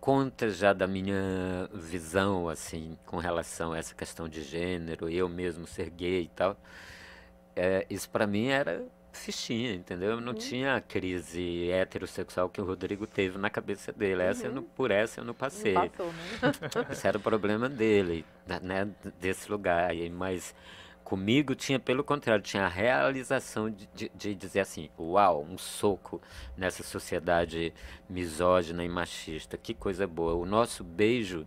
conta já da minha visão, assim, com relação a essa questão de gênero, eu mesmo ser gay e tal, é, isso para mim era fichinha, entendeu? Eu não uhum. tinha a crise heterossexual que o Rodrigo teve na cabeça dele. Essa uhum. eu não, uhum. por essa eu não passei. Não passou, né? Esse era o problema dele, né? Desse lugar aí, mas Comigo tinha, pelo contrário, tinha a realização de, de, de dizer assim: uau, um soco nessa sociedade misógina e machista, que coisa boa. O nosso beijo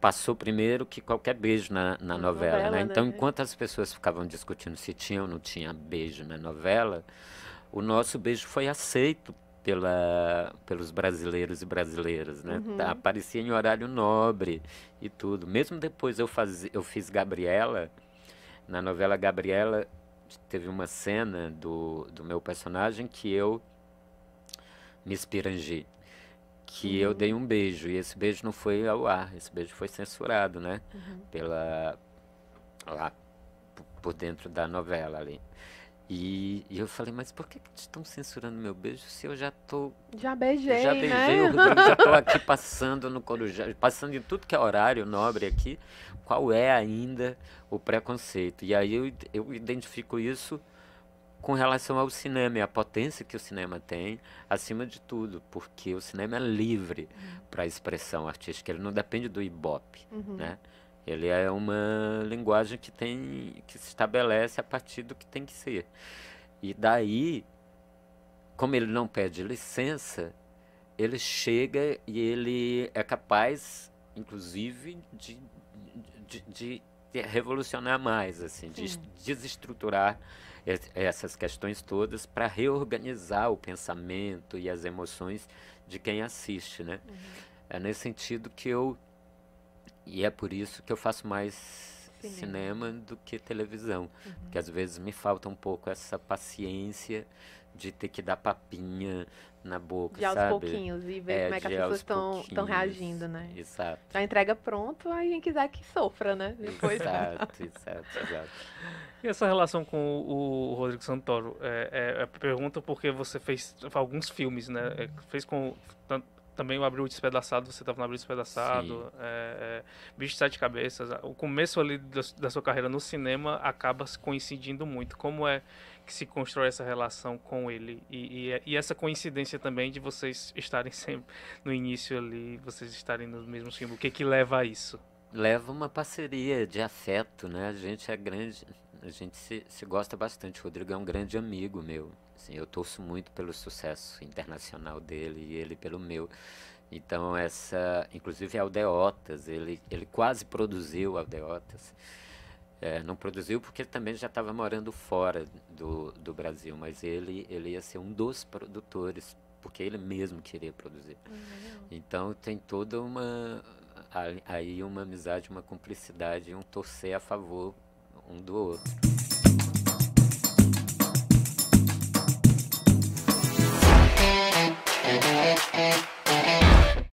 passou primeiro que qualquer beijo na, na novela, novela né? Então, né? Então, enquanto as pessoas ficavam discutindo se tinha ou não tinha beijo na novela, o nosso beijo foi aceito pela, pelos brasileiros e brasileiras, né? Uhum. Aparecia em horário nobre e tudo. Mesmo depois eu, faz, eu fiz Gabriela, na novela Gabriela teve uma cena do, do meu personagem que eu me espirangi. Que uhum. eu dei um beijo, e esse beijo não foi ao ar, esse beijo foi censurado, né? Uhum. Pela. lá, por dentro da novela ali. E, e, eu falei, mas por que, que estão censurando meu beijo se eu já tô. Já beijei. Já né? beijei né? o Rodrigo, já tô aqui passando no Corujá, passando em tudo que é horário nobre aqui. Qual é ainda o preconceito? E aí eu, eu identifico isso com relação ao cinema e a potência que o cinema tem, acima de tudo, porque o cinema é livre uhum. para a expressão artística, ele não depende do ibope, uhum. né? Ele é uma linguagem que tem que se estabelece a partir do que tem que ser. E daí, como ele não pede licença, ele chega e ele é capaz, inclusive, de, de, de revolucionar mais, assim, de desestruturar essas questões todas para reorganizar o pensamento e as emoções de quem assiste, né? Uhum. É nesse sentido que eu e é por isso que eu faço mais cinema, cinema do que televisão. Uhum. Porque às vezes me falta um pouco essa paciência de ter que dar papinha na boca, de sabe? aos pouquinhos e ver é, como é que as pessoas estão reagindo, né? Exato. Já entrega pronto, aí quem quiser que sofra, né? Depois, exato, exato, exato. E essa relação com o, Rodrigo Santoro? É, é, é, pergunta porque você fez alguns filmes, né? Uhum. É, fez com tanto também o Abril Despedaçado, você estava no Abril Despedaçado, é, é, Bicho de Sete Cabeças. O começo ali da, da, sua carreira no cinema acaba coincidindo muito. Como é que se constrói essa relação com ele? E, e, é, e, essa coincidência também de vocês estarem sempre no início ali, vocês estarem nos mesmos filmes. O que que leva a isso? leva uma parceria de afeto, né? A gente é grande, a gente se, se gosta bastante. O Rodrigo é um grande amigo meu. Assim, eu torço muito pelo sucesso internacional dele e ele pelo meu. Então essa, inclusive Aldeotas, ele ele quase produziu Aldeotas. É, não produziu porque ele também já estava morando fora do, do Brasil, mas ele ele ia ser um dos produtores porque ele mesmo queria produzir. Uhum. Então tem toda uma aí uma amizade, uma cumplicidade, um torcer a favor um do outro.